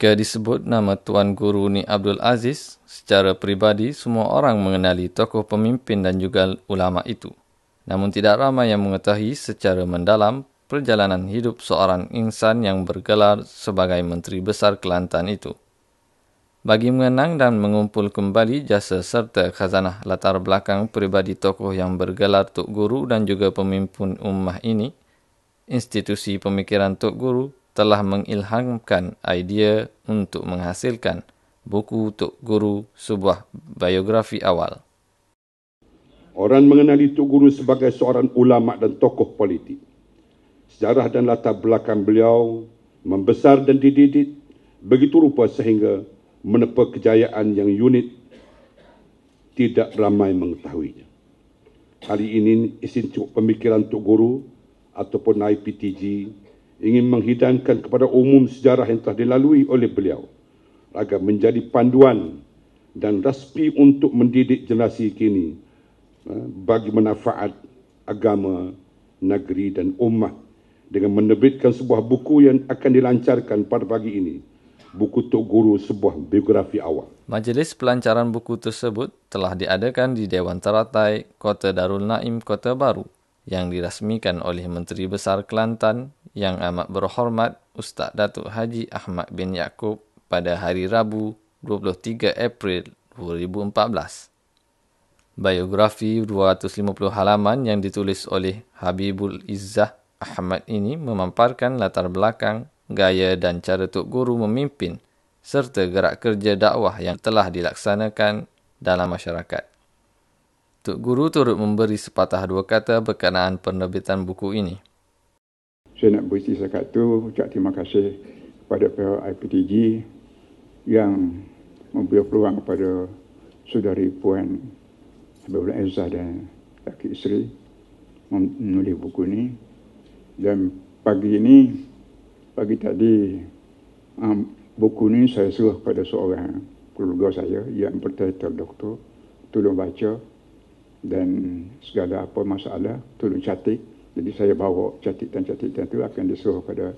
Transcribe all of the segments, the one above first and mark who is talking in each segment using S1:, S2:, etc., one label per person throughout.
S1: Jika disebut nama Tuan Guru ni Abdul Aziz, secara peribadi semua orang mengenali tokoh pemimpin dan juga ulama itu. Namun tidak ramai yang mengetahui secara mendalam perjalanan hidup seorang insan yang bergelar sebagai Menteri Besar Kelantan itu. Bagi mengenang dan mengumpul kembali jasa serta khazanah latar belakang peribadi tokoh yang bergelar Tok Guru dan juga pemimpin ummah ini, institusi pemikiran Tok Guru telah mengilhamkan idea untuk menghasilkan buku Tok Guru sebuah biografi awal.
S2: Orang mengenali Tok Guru sebagai seorang ulama dan tokoh politik. Sejarah dan latar belakang beliau membesar dan dididik begitu rupa sehingga menepa kejayaan yang unit tidak ramai mengetahuinya. Hari ini isin cukup pemikiran Tok Guru ataupun IPTG ingin menghidangkan kepada umum sejarah yang telah dilalui oleh beliau agar menjadi panduan dan raspi untuk mendidik generasi kini ha, bagi manfaat agama, negeri dan umat dengan menerbitkan sebuah buku yang akan dilancarkan pada pagi ini. Buku Tok Guru sebuah biografi awal.
S1: Majlis pelancaran buku tersebut telah diadakan di Dewan Teratai Kota Darul Naim, Kota Baru yang dirasmikan oleh Menteri Besar Kelantan, yang amat berhormat Ustaz Datuk Haji Ahmad bin Yaakob pada hari Rabu 23 April 2014. Biografi 250 halaman yang ditulis oleh Habibul Izzah Ahmad ini memamparkan latar belakang, gaya dan cara Tok Guru memimpin serta gerak kerja dakwah yang telah dilaksanakan dalam masyarakat. Tok Guru turut memberi sepatah dua kata berkenaan penerbitan buku ini –
S3: saya nak berhenti sekat tu ucap terima kasih kepada pihak IPTG yang memberi peluang kepada saudari Puan Habibullah Ezzah dan laki isteri menulis buku ini dan pagi ini pagi tadi um, buku ini saya suruh kepada seorang keluarga saya yang bertitel doktor tolong baca dan segala apa masalah tolong catik jadi saya bawa catatan-catatan itu akan disuruh kepada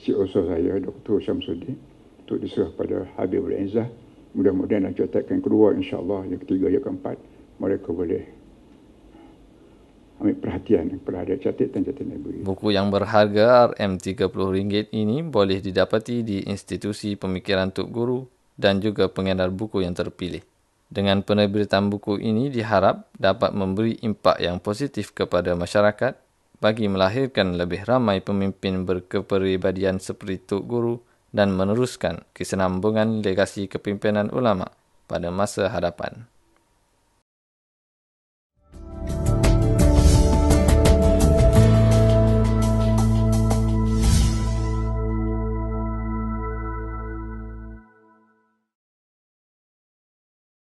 S3: si usul saya, Dr. Syamsuddin, untuk disuruh kepada Habib Al-Izzah. Mudah-mudahan dalam catatan kedua, insyaAllah, yang ketiga, yang keempat, mereka boleh ambil perhatian kepada catatan-catatan ibu.
S1: Buku yang berharga RM30 ini boleh didapati di institusi pemikiran Tuk Guru dan juga pengedar buku yang terpilih. Dengan penerbitan buku ini diharap dapat memberi impak yang positif kepada masyarakat bagi melahirkan lebih ramai pemimpin berkeperibadian seperti Tuk Guru dan meneruskan kesenambungan legasi kepimpinan ulama pada masa hadapan.